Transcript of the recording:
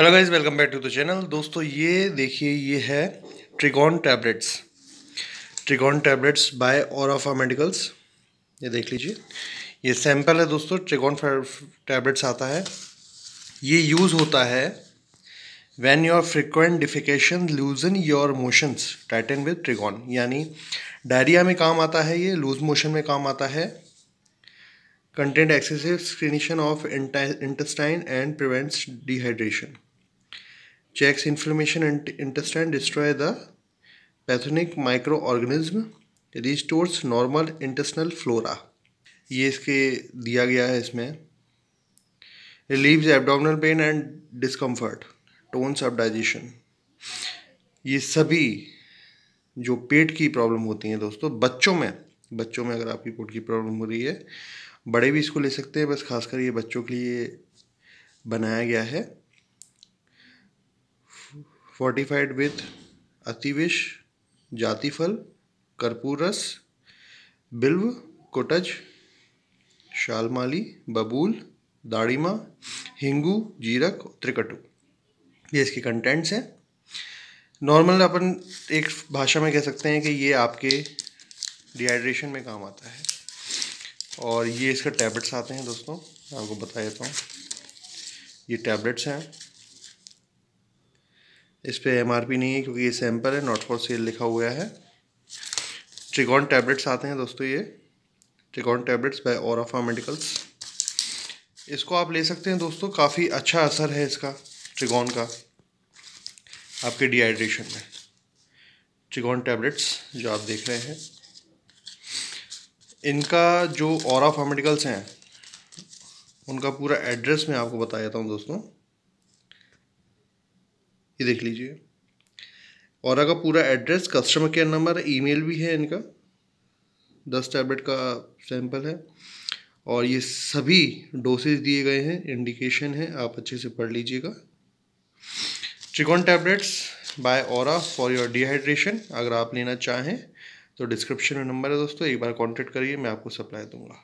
hello guys welcome back to the channel दोस्तों ये देखिए ये है Trigon tablets Trigon tablets by और ऑफ मेडिकल्स ये देख लीजिए ये सैंपल है दोस्तों ट्रिगॉन टैबलेट्स आता है ये यूज़ होता है when your frequent defecation loosen your motions tighten with Trigon यानी डायरिया में काम आता है ये लूज मोशन में काम आता है content excessive secretion of intestine and prevents dehydration checks inflammation and intestine, destroy the micro microorganism restores normal intestinal flora ये इसके दिया गया है इसमें relieves abdominal pain and discomfort tones of digestion ये सभी जो पेट की प्रॉब्लम होती हैं दोस्तों बच्चों में बच्चों में अगर आपकी पेट की प्रॉब्लम हो रही है बड़े भी इसको ले सकते हैं बस खासकर ये बच्चों के लिए बनाया गया है फोर्टिफाइड विथ अतिविश जातिफल कर्पूरस बिल्व कोटज शालमाली बबूल दाड़ीमा हिंगू जीरक त्रिकटू ये इसके कंटेंट्स हैं नॉर्मल अपन एक भाषा में कह सकते हैं कि ये आपके डिहाइड्रेशन में काम आता है और ये इसका टैबलेट्स आते हैं दोस्तों मैं आपको बता देता हूँ ये टैबलेट्स हैं इस पर एम नहीं है क्योंकि ये सैम्पल है नॉट फॉर सेल लिखा हुआ है ट्रिकॉन टैबलेट्स आते हैं दोस्तों ये ट्रिकॉन टैबलेट्स बाय और मेडिकल्स इसको आप ले सकते हैं दोस्तों काफ़ी अच्छा असर है इसका ट्रिकॉन का आपके डिहाइड्रेशन में ट्रिकॉन टैबलेट्स जो आप देख रहे हैं इनका जो और मेडिकल्स हैं उनका पूरा एड्रेस मैं आपको बता देता हूँ दोस्तों ये देख लीजिए और का पूरा address customer care number email भी है इनका दस टैबलेट का सैंपल है और ये सभी डोसेज दिए गए हैं इंडिकेशन है आप अच्छे से पढ़ लीजिएगा ट्रिकॉन टैबलेट्स बाय और फॉर योर डिहाइड्रेशन अगर आप लेना चाहें तो डिस्क्रिप्शन में नंबर है दोस्तों एक बार कॉन्टेक्ट करिए मैं आपको सप्लाई दूंगा